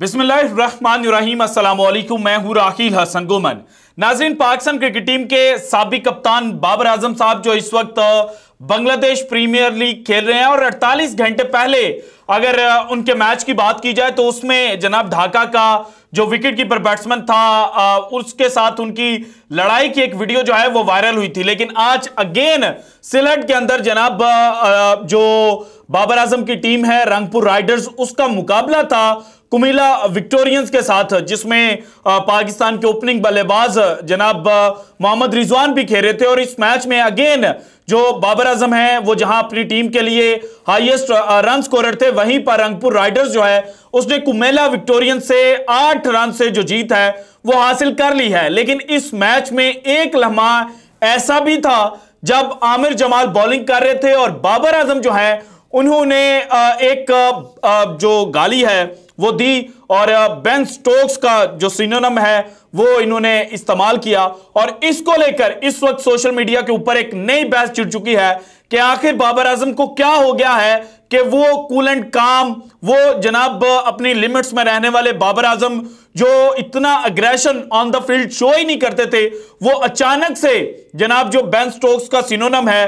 बिस्मिल्लाम मैं हूँ राखिल हसन गुमन पाकिस्तान क्रिकेट टीम के सबक कप्तान बाबर आजम साहब जो इस वक्त बांग्लादेश प्रीमियर लीग खेल रहे हैं और 48 घंटे पहले अगर उनके मैच की बात की जाए तो उसमें जनाब ढाका का जो विकेट कीपर बैट्समैन था उसके साथ उनकी लड़ाई की एक वीडियो जो है वो वायरल हुई थी लेकिन आज अगेन सिलट के अंदर जनाब जो बाबर आजम की टीम है रंगपुर राइडर्स उसका मुकाबला था कुमिला विक्टोरियंस के साथ जिसमें पाकिस्तान के ओपनिंग बल्लेबाज जनाब मोहम्मद रिजवान भी खेले थे और इस मैच में अगेन जो बाबर आजम है वो जहां अपनी टीम के लिए हाईएस्ट रन स्कोरर थे वहीं पर रंगपुर राइडर्स जो है उसने कुमेला विक्टोरियन से आठ रन से जो जीत है वो हासिल कर ली है लेकिन इस मैच में एक लम्हा ऐसा भी था जब आमिर जमाल बॉलिंग कर रहे थे और बाबर आजम जो है उन्होंने एक जो गाली है वो दी और बेन स्टोक्स का जो सिनोनम है वो इन्होंने इस्तेमाल किया और इसको लेकर इस वक्त सोशल मीडिया के ऊपर एक नई बहस चिड़ चुकी है कि आखिर बाबर आजम को क्या हो गया है कि वो एंड काम वो जनाब अपनी लिमिट्स में रहने वाले बाबर आजम जो इतना aggression on the field show ही नहीं करते थे वो अचानक से जनाब जो बेन स्टोक्स का सिनोनम है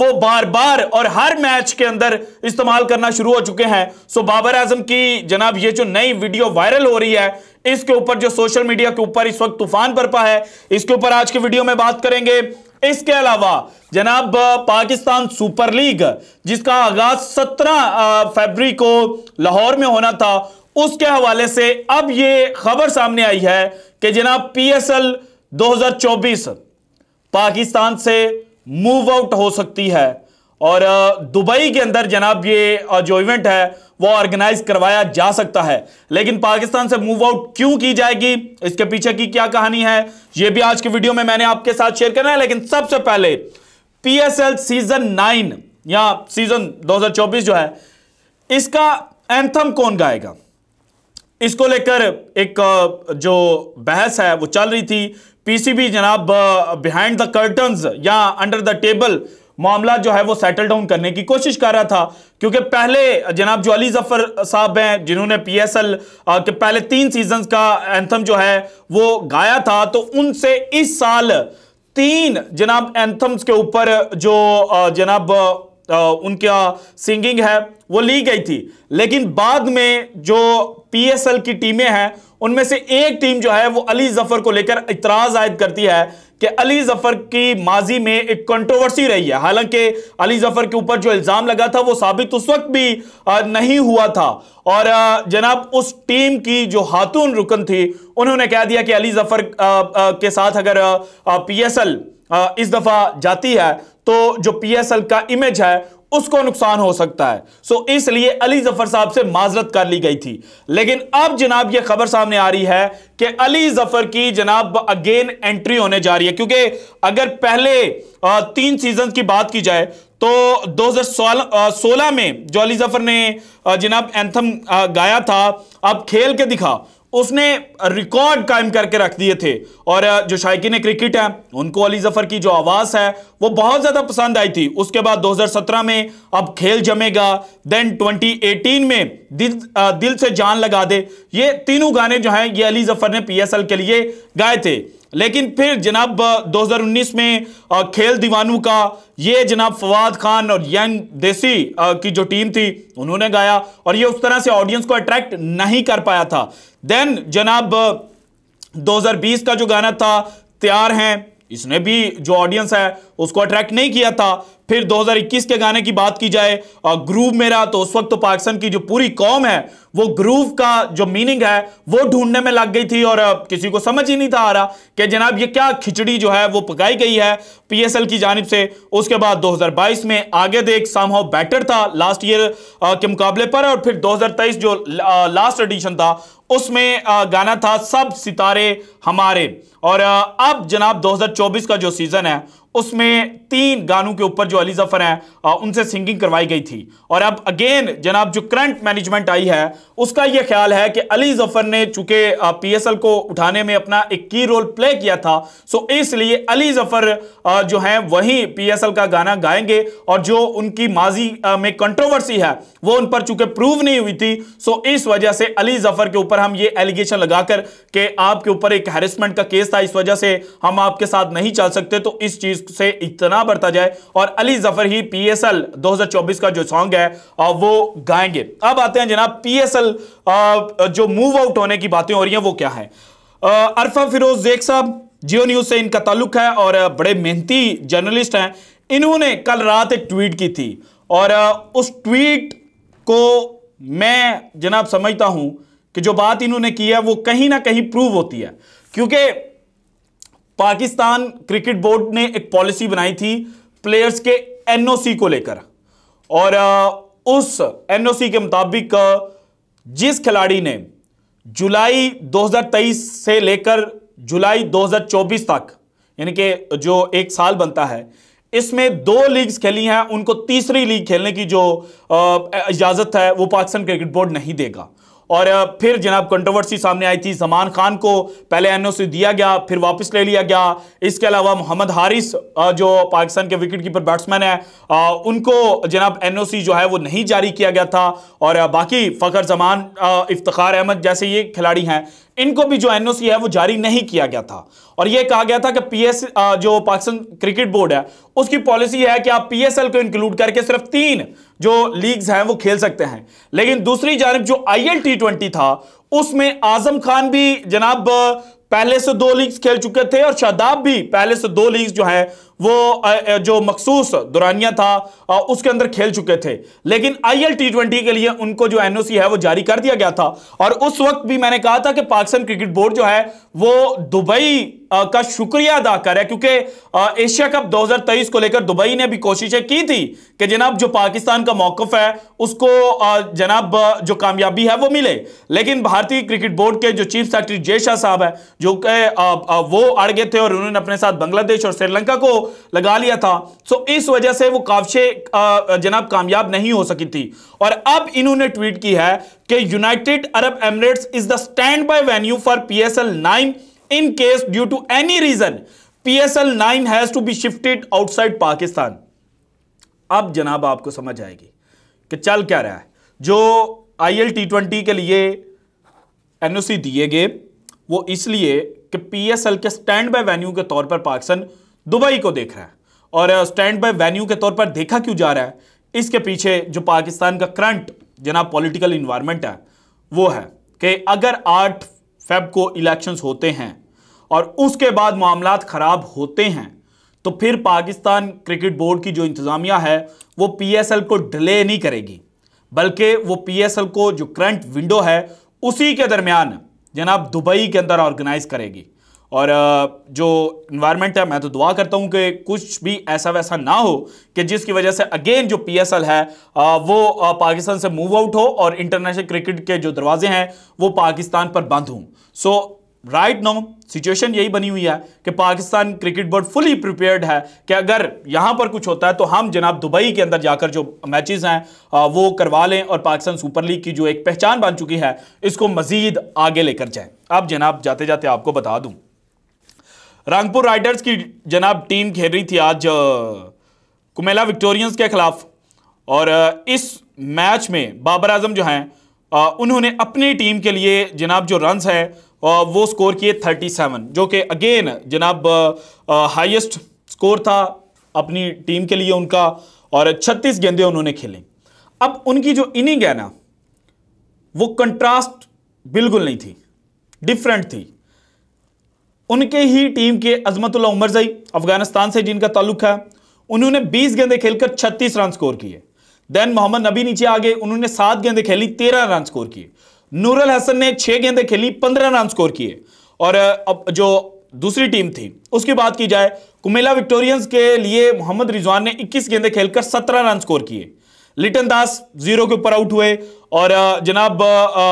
वो बार बार और हर मैच के अंदर इस्तेमाल करना शुरू हो चुके हैं सो बाबर आजम की जनाब ये जो नई वीडियो वायरल हो रही है इसके ऊपर जो सोशल मीडिया के ऊपर इस वक्त तूफान बरपा है इसके ऊपर आज के वीडियो में बात करेंगे इसके अलावा जनाब पाकिस्तान सुपर लीग जिसका आगाज 17 फरवरी को लाहौर में होना था उसके हवाले से अब ये खबर सामने आई है कि जनाब पीएसएल 2024 पाकिस्तान से मूव आउट हो सकती है और दुबई के अंदर जनाब ये जो इवेंट है वो ऑर्गेनाइज करवाया जा सकता है लेकिन पाकिस्तान से मूव आउट क्यों की जाएगी इसके पीछे की क्या कहानी है ये भी आज के वीडियो में मैंने आपके साथ शेयर करना है लेकिन सबसे पहले पीएसएल सीजन नाइन या सीजन 2024 जो है इसका एंथम कौन गाएगा इसको लेकर एक जो बहस है वो चल रही थी पीसीबी जनाब बिहाइंड द कर्टन या अंडर द टेबल मामला जो है वो सेटल डाउन करने की कोशिश कर रहा था क्योंकि पहले जनाब जो अली जफर साहब हैं जिन्होंने पीएसएल के पहले तीन सीजन का एंथम जो है वो गाया था तो उनसे इस साल तीन जनाब एंथम्स के ऊपर जो जनाब उनका सिंगिंग है वो ली गई थी लेकिन बाद में जो पीएसएल की टीमें हैं उनमें से एक टीम जो है वो अली जफर को लेकर इतराज आयद करती है कि अली जफर की माजी में एक कंट्रोवर्सी रही है हालांकि अली जफर के ऊपर जो इल्ज़ाम लगा था वो साबित उस वक्त भी नहीं हुआ था और जनाब उस टीम की जो हाथून रुकन थी उन्होंने कह दिया कि अली जफर के साथ अगर पीएसएल इस दफ़ा जाती है तो जो पीएसएल का इमेज है उसको नुकसान हो सकता है सो इसलिए अली जफर साहब से माजरत कर ली गई थी लेकिन अब जनाब यह खबर सामने आ रही है कि अली जफर की जनाब अगेन एंट्री होने जा रही है क्योंकि अगर पहले तीन सीजन की बात की जाए तो 2016 में जो अली जफर ने जनाब एंथम गाया था अब खेल के दिखा उसने रिकॉर्ड कायम करके रख दिए थे और जो शायकीन क्रिकेट है उनको अली जफर की जो आवाज़ है वो बहुत ज़्यादा पसंद आई थी उसके बाद 2017 में अब खेल जमेगा देन 2018 में दिल दिल से जान लगा दे ये तीनों गाने जो हैं ये अली जफर ने पीएसएल के लिए गाए थे लेकिन फिर जनाब 2019 में खेल दीवानों का ये जनाब फवाद खान और यंग देसी की जो टीम थी उन्होंने गाया और ये उस तरह से ऑडियंस को अट्रैक्ट नहीं कर पाया था देन जनाब 2020 का जो गाना था तैयार हैं इसने भी जो ऑडियंस है उसको अट्रैक्ट नहीं किया था फिर 2021 के गाने की बात की जाए और ग्रूव मेरा तो उस वक्त तो पाकिस्तान की जो पूरी कॉम है वो ग्रूव का जो मीनिंग है वो ढूंढने में लग गई थी और किसी को समझ ही नहीं था आ रहा कि जनाब ये क्या खिचड़ी जो है वो पकाई गई है पीएसएल की जानब से उसके बाद 2022 में आगे देख सामहाउ बेटर था लास्ट ईयर के मुकाबले पर और फिर दो जो लास्ट एडिशन था उसमें गाना था सब सितारे हमारे और अब जनाब 2024 का जो सीज़न है उसमें तीन गानों के ऊपर जो अली जफर हैं उनसे सिंगिंग करवाई गई थी और अब अगेन जनाब जो करंट मैनेजमेंट आई है उसका यह ख्याल है कि अली जफर ने चूंकि पीएसएल को उठाने में अपना एक की रोल प्ले किया था सो इसलिए अली जफर जो हैं वही पीएसएल का गाना गाएंगे और जो उनकी माजी में कंट्रोवर्सी है वो उन पर चूंकि प्रूव नहीं हुई थी सो इस वजह से अली जफर के ऊपर हम ये एलिगेशन लगाकर के आपके ऊपर एक हेरसमेंट का केस था इस वजह से हम आपके साथ नहीं चल सकते तो इस चीज रिस्क से इतना बढ़ता जाए और अली जफर ही पीएसएल 2024 का जो सॉन्ग है वो गाएंगे अब आते हैं जनाब पीएसएल जो मूव आउट होने की बातें हो रही हैं वो क्या है अरफा फिरोज जेख साहब जियो न्यूज से इनका ताल्लुक है और बड़े मेहनती जर्नलिस्ट हैं इन्होंने कल रात एक ट्वीट की थी और उस ट्वीट को मैं जनाब समझता हूं कि जो बात इन्होंने की है वो कहीं ना कहीं प्रूव होती है क्योंकि पाकिस्तान क्रिकेट बोर्ड ने एक पॉलिसी बनाई थी प्लेयर्स के एनओसी को लेकर और उस एनओसी के मुताबिक जिस खिलाड़ी ने जुलाई 2023 से लेकर जुलाई 2024 तक यानी कि जो एक साल बनता है इसमें दो लीग्स खेली हैं उनको तीसरी लीग खेलने की जो इजाज़त है वो पाकिस्तान क्रिकेट बोर्ड नहीं देगा और फिर जनाब कंट्रोवर्सी सामने आई थी जमान खान को पहले एन दिया गया फिर वापस ले लिया गया इसके अलावा मोहम्मद हारिस जो पाकिस्तान के विकेट कीपर बैट्समैन है उनको जनाब एन जो है वो नहीं जारी किया गया था और बाकी फ़खर जमान इफ्तार अहमद जैसे ये खिलाड़ी हैं इनको भी जो एनओसी है वो जारी नहीं किया गया था और ये कहा गया था कि पीएस जो पाकिस्तान क्रिकेट बोर्ड है उसकी पॉलिसी है कि आप पीएसएल को इंक्लूड करके सिर्फ तीन जो लीग्स हैं वो खेल सकते हैं लेकिन दूसरी जानब जो आई टी ट्वेंटी था उसमें आजम खान भी जनाब पहले से दो लीग्स खेल चुके थे और शादाब भी पहले से दो लीग्स जो है वो जो मखसूस दुरानिया था उसके अंदर खेल चुके थे लेकिन एल टी ट्वेंटी के लिए उनको जो एनओसी है वो जारी कर दिया गया था और उस वक्त भी मैंने कहा था कि पाकिस्तान क्रिकेट बोर्ड जो है वो दुबई का शुक्रिया अदा करे क्योंकि एशिया कप 2023 को लेकर दुबई ने भी कोशिशें की थी कि जनाब जो पाकिस्तान का मौकफ है उसको जनाब जो कामयाबी है वो मिले लेकिन भारतीय क्रिकेट बोर्ड के जो चीफ सेक्रेटरी जय शाह साहब है जो कि वो अड़ गए थे और उन्होंने अपने साथ बांग्लादेश और श्रीलंका को लगा लिया था सो इस वजह से वो काफे जनाब कामयाब नहीं हो सकी थी और अब इन्होंने ट्वीट की है कि United Arab Emirates is the stand by venue for P S L nine in case due to any reason P S L nine has to be shifted outside Pakistan अब जनाब आपको समझ आएगी कि चल क्या रहा है जो आई एल टी ट्वेंटी के लिए एनओसी दिए गए वो इसलिए कि पीएसएल के स्टैंड बाय वेन्यू के तौर पर पाकिस्तान दुबई को देख रहा है और स्टैंड बाय वेन्यू के तौर पर देखा क्यों जा रहा है इसके पीछे जो पाकिस्तान का करंट जनाब पॉलिटिकल इन्वायरमेंट है वो है कि अगर आठ फेब को इलेक्शंस होते हैं और उसके बाद मामला ख़राब होते हैं तो फिर पाकिस्तान क्रिकेट बोर्ड की जो इंतज़ामिया है वो पीएसएल को डिले नहीं करेगी बल्कि वो पीएसएल को जो करंट विंडो है उसी के दरमियान जनाब दुबई के अंदर ऑर्गेनाइज करेगी और जो इन्वायरमेंट है मैं तो दुआ करता हूँ कि कुछ भी ऐसा वैसा ना हो कि जिसकी वजह से अगेन जो पीएसएल है वो पाकिस्तान से मूव आउट हो और इंटरनेशनल क्रिकेट के जो दरवाजे हैं वो पाकिस्तान पर बंद हों सो राइट नाउ सिचुएशन यही बनी हुई है कि Pakistan cricket board fully prepared है कि अगर यहाँ पर कुछ होता है तो हम जनाब दुबई के अंदर जाकर जो मैचेस हैं वो करवा लें और पाकिस्तान सुपर लीग की जो एक पहचान बन चुकी है इसको मज़ीद आगे लेकर जाएं अब जनाब जाते जाते आपको बता दूँ रंगपुर राइडर्स की जनाब टीम खेल रही थी आज कुमेला विक्टोरियंस के खिलाफ और इस मैच में बाबर आजम जो हैं उन्होंने अपनी टीम के लिए जनाब जो रन्स हैं वो स्कोर किए 37 जो कि अगेन जनाब हाईएस्ट स्कोर था अपनी टीम के लिए उनका और 36 गेंदे उन्होंने खेले अब उनकी जो इनिंग है ना वो कंट्रास्ट बिल्कुल नहीं थी डिफरेंट थी उनके ही टीम के अजमतुल्ला उमरजई अफगानिस्तान से जिनका ताल्लुक है उन्होंने 20 गेंदे खेलकर 36 रन स्कोर किए देन मोहम्मद नबी नीचे आ गए उन्होंने सात गेंदे खेली तेरह रन स्कोर किए नूरल हसन ने छह गेंदे खेली पंद्रह रन स्कोर किए और अब जो दूसरी टीम थी उसकी बात की जाए कुमेला विक्टोरियंस के लिए मोहम्मद रिजवान ने इक्कीस गेंदे खेलकर सत्रह रन स्कोर किए लिटन दास जीरो के ऊपर आउट हुए और जनाब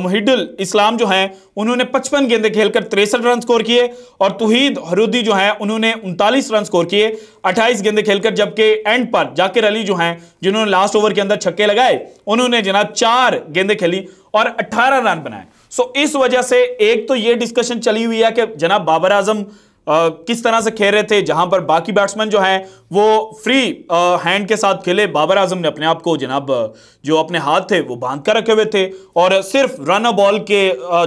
मुहिदुल इस्लाम जो हैं उन्होंने 55 गेंदे खेलकर तिरसठ रन स्कोर किए और तुहीद हरूदी जो हैं उन्होंने उनतालीस रन स्कोर किए 28 गेंदे खेलकर जबकि एंड पर जाकिर अली जो हैं जिन्होंने लास्ट ओवर के अंदर छक्के लगाए उन्होंने जनाब चार गेंदे खेली और अट्ठारह रन बनाए सो इस वजह से एक तो ये डिस्कशन चली हुई है कि जनाब बाबर आजम किस तरह से खेल रहे थे जहां पर बाकी बैट्समैन जो हैं वो फ्री हैंड के साथ खेले बाबर आजम ने अपने आप को जनाब जो अपने हाथ थे वो बांध कर रखे हुए थे और सिर्फ रन बॉल के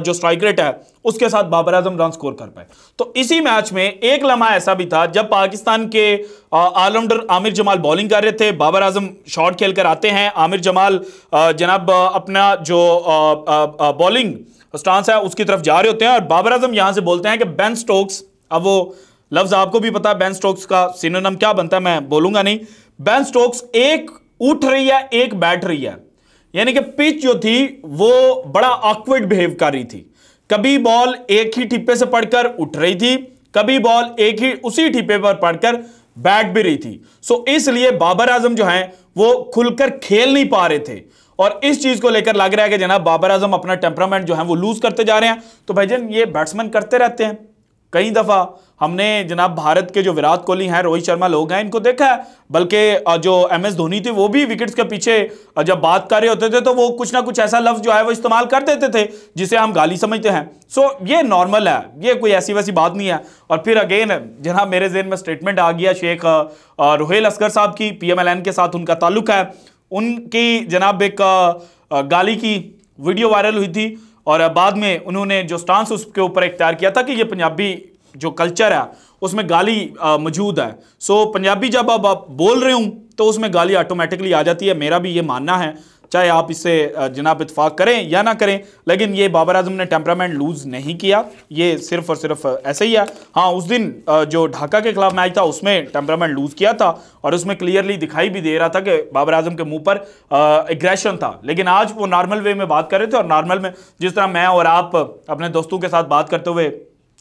जो स्ट्राइक रेट है उसके साथ बाबर आजम रन स्कोर कर पाए तो इसी मैच में एक लम्हा ऐसा भी था जब पाकिस्तान के ऑलराउंडर आमिर जमाल बॉलिंग कर रहे थे बाबर आजम शॉर्ट खेल कर आते हैं आमिर जमाल जनाब अपना जो बॉलिंग स्टांस है उसकी तरफ जा रहे होते हैं और बाबर आजम यहां से बोलते हैं कि बेन स्टोक्स अब वो लफ्ज आपको भी पता है बैन स्टोक्स का सिनोनम क्या बनता है मैं बोलूंगा नहीं बैन स्टोक्स एक उठ रही है एक बैठ रही है यानी कि पिच जो थी वो बड़ा ऑकवर्ड बिहेव कर रही थी कभी बॉल एक ही ठिप्पे से पढ़कर उठ रही थी कभी बॉल एक ही उसी ठिप्पे पर पढ़कर बैठ भी रही थी सो इसलिए बाबर आजम जो है वो खुलकर खेल नहीं पा रहे थे और इस चीज को लेकर लग रहा है कि जनाब बाबर आजम अपना टेम्परामेंट जो है वो लूज करते जा रहे हैं तो भाईजान ये बैट्समैन करते रहते हैं कई दफ़ा हमने जनाब भारत के जो विराट कोहली हैं रोहित शर्मा लोग हैं इनको देखा है बल्कि जो एम एस धोनी थे वो भी विकेट्स के पीछे जब बात कर रहे होते थे तो वो कुछ ना कुछ ऐसा लफ्ज़ जो है वो इस्तेमाल कर देते थे जिसे हम गाली समझते हैं सो ये नॉर्मल है ये कोई ऐसी वैसी बात नहीं है और फिर अगेन जनाब मेरे जेन में स्टेटमेंट आ गया शेख रोहेल असगर साहब की पी के साथ उनका ताल्लुक है उनकी जनाब एक गाली की वीडियो वायरल हुई थी और बाद में उन्होंने जो स्टांस उसके ऊपर इख्तियार किया था कि ये पंजाबी जो कल्चर है उसमें गाली मौजूद है सो पंजाबी जब अब आप बोल रहे हूँ तो उसमें गाली ऑटोमेटिकली आ जाती है मेरा भी ये मानना है चाहे आप इससे जनाब इतफाक़ करें या ना करें लेकिन ये बाबर आजम ने टेम्परामेंट लूज़ नहीं किया ये सिर्फ और सिर्फ ऐसे ही है हाँ उस दिन जो ढाका के खिलाफ मैच था उसमें टेम्परामेंट लूज़ किया था और उसमें क्लियरली दिखाई भी दे रहा था कि बाबर आजम के मुंह पर एग्रेशन था लेकिन आज वो नॉर्मल वे में बात कर रहे थे और नॉर्मल में जिस तरह मैं और आप अपने दोस्तों के साथ बात करते हुए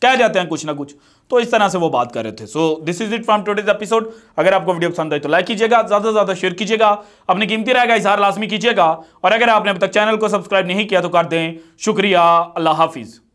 कह जाते हैं कुछ ना कुछ तो इस तरह से वो बात कर रहे थे so this is it from today episode अगर आपको वीडियो पसंद आए तो लाइक कीजिएगा ज़्यादा से ज़्यादा शेयर कीजिएगा अपनी कीमती रहेगा इजहार लाजमी कीजिएगा और अगर आपने अब तक चैनल को सब्सक्राइब नहीं किया तो कर दें शुक्रिया अल्लाह हाफिज़